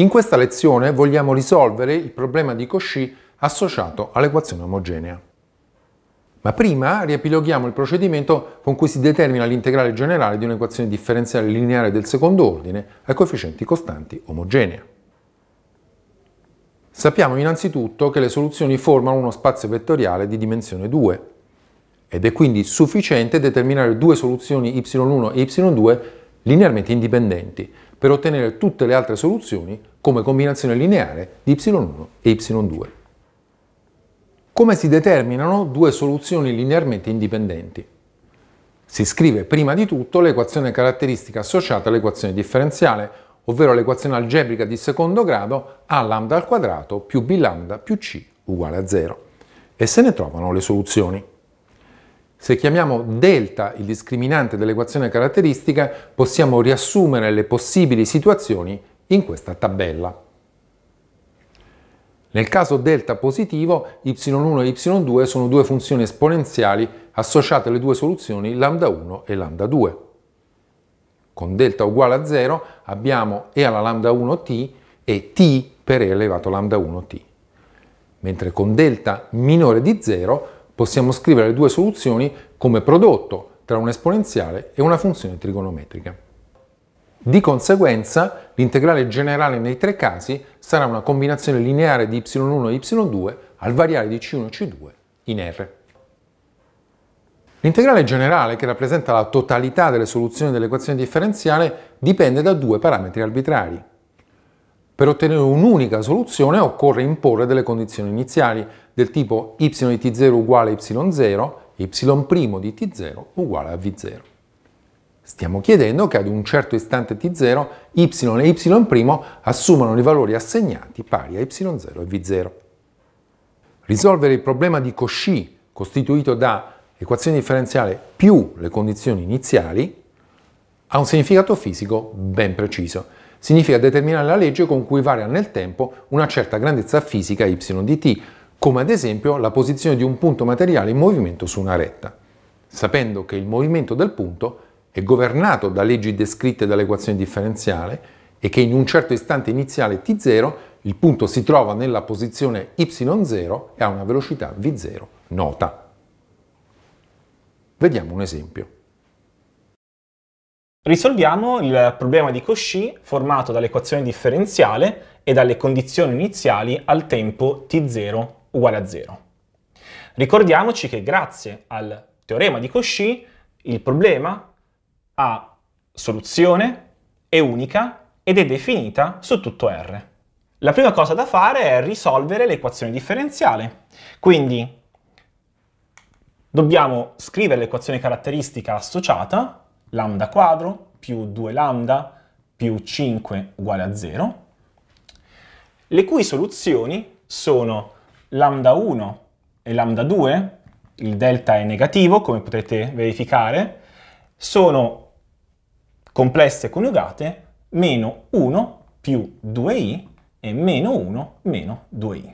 In questa lezione vogliamo risolvere il problema di Cauchy associato all'equazione omogenea. Ma prima riepiloghiamo il procedimento con cui si determina l'integrale generale di un'equazione differenziale lineare del secondo ordine a coefficienti costanti omogenea. Sappiamo innanzitutto che le soluzioni formano uno spazio vettoriale di dimensione 2 ed è quindi sufficiente determinare due soluzioni y1 e y2 linearmente indipendenti, per ottenere tutte le altre soluzioni come combinazione lineare di y1 e y2. Come si determinano due soluzioni linearmente indipendenti? Si scrive prima di tutto l'equazione caratteristica associata all'equazione differenziale, ovvero l'equazione algebrica di secondo grado a lambda al quadrato più b lambda più c uguale a 0 e se ne trovano le soluzioni. Se chiamiamo delta il discriminante dell'equazione caratteristica, possiamo riassumere le possibili situazioni in questa tabella. Nel caso delta positivo, y1 e y2 sono due funzioni esponenziali associate alle due soluzioni lambda 1 e lambda 2. Con delta uguale a 0 abbiamo e alla lambda 1t e t per e elevato lambda 1t, mentre con delta minore di 0 Possiamo scrivere le due soluzioni come prodotto tra un esponenziale e una funzione trigonometrica. Di conseguenza, l'integrale generale nei tre casi sarà una combinazione lineare di y1 e y2 al variare di c1 e c2 in R. L'integrale generale, che rappresenta la totalità delle soluzioni dell'equazione differenziale, dipende da due parametri arbitrari. Per ottenere un'unica soluzione occorre imporre delle condizioni iniziali, del tipo y di t0 uguale a y0, y' di t0 uguale a v0. Stiamo chiedendo che ad un certo istante t0 y e y' assumano i valori assegnati pari a y0 e v0. Risolvere il problema di Cauchy, costituito da equazione differenziale più le condizioni iniziali, ha un significato fisico ben preciso. Significa determinare la legge con cui varia nel tempo una certa grandezza fisica y di t, come ad esempio la posizione di un punto materiale in movimento su una retta, sapendo che il movimento del punto è governato da leggi descritte dall'equazione differenziale e che in un certo istante iniziale t0 il punto si trova nella posizione y0 e ha una velocità v0 nota. Vediamo un esempio. Risolviamo il problema di Cauchy formato dall'equazione differenziale e dalle condizioni iniziali al tempo t0 uguale a 0. Ricordiamoci che grazie al teorema di Cauchy il problema ha soluzione, è unica ed è definita su tutto R. La prima cosa da fare è risolvere l'equazione differenziale. Quindi dobbiamo scrivere l'equazione caratteristica associata, lambda quadro più 2 lambda più 5 uguale a 0, le cui soluzioni sono lambda 1 e lambda 2, il delta è negativo come potete verificare, sono complesse coniugate meno 1 più 2i e meno 1 meno 2i.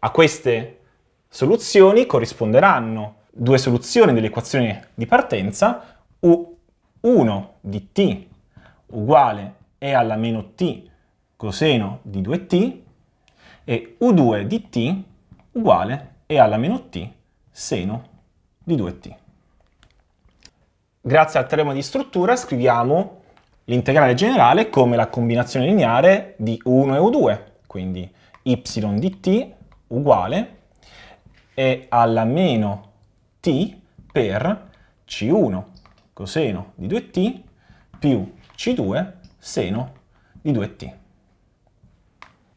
A queste soluzioni corrisponderanno due soluzioni dell'equazione di partenza u1 di t uguale e alla meno t coseno di 2t e U2 di t uguale e alla meno t seno di 2t. Grazie al teorema di struttura scriviamo l'integrale generale come la combinazione lineare di U1 e U2, quindi y di t uguale e alla meno t per c1 coseno di 2t più c2 seno di 2t.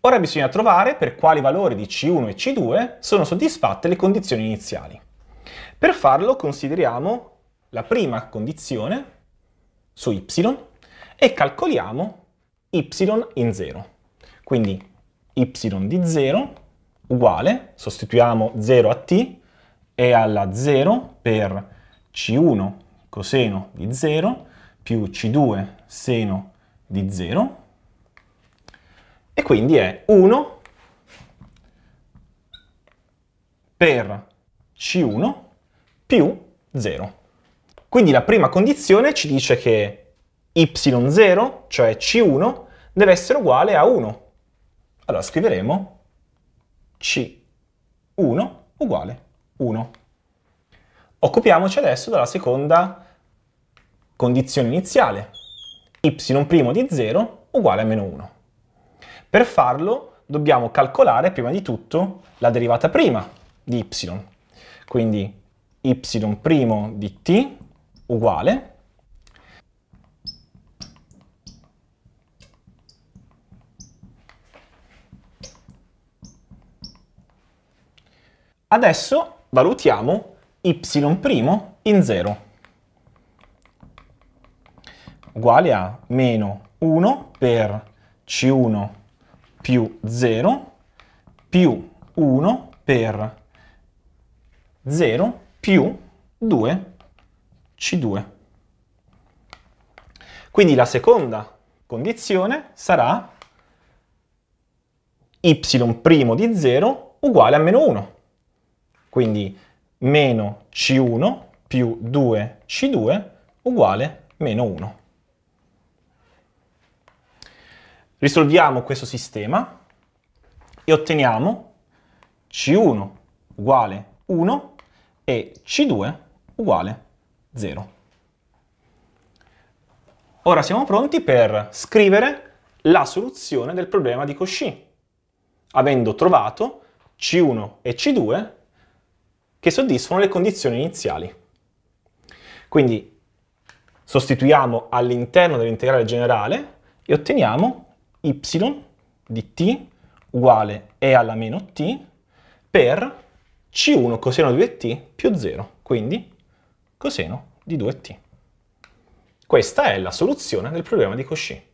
Ora bisogna trovare per quali valori di C1 e C2 sono soddisfatte le condizioni iniziali. Per farlo consideriamo la prima condizione su y e calcoliamo y in 0. Quindi y di 0 uguale, sostituiamo 0 a t, e alla 0 per c1 coseno di 0 più c2 seno di 0 e quindi è 1 per C1 più 0. Quindi la prima condizione ci dice che y0, cioè C1, deve essere uguale a 1. Allora scriveremo C1 uguale 1. Occupiamoci adesso della seconda condizione iniziale, y' di 0 uguale a meno 1. Per farlo dobbiamo calcolare prima di tutto la derivata prima di y. Quindi y' di t uguale Adesso valutiamo y' in 0 uguale a meno 1 per c1 più 0 più 1 per 0 più 2 C2. Quindi la seconda condizione sarà y' di 0 uguale a meno 1. Quindi meno C1 più 2C2 uguale meno 1. Risolviamo questo sistema e otteniamo C1 uguale 1 e C2 uguale 0. Ora siamo pronti per scrivere la soluzione del problema di Cauchy, avendo trovato C1 e C2 che soddisfano le condizioni iniziali. Quindi sostituiamo all'interno dell'integrale generale e otteniamo y di t uguale e alla meno t per c1 coseno di 2t più 0, quindi coseno di 2t. Questa è la soluzione del problema di Cauchy.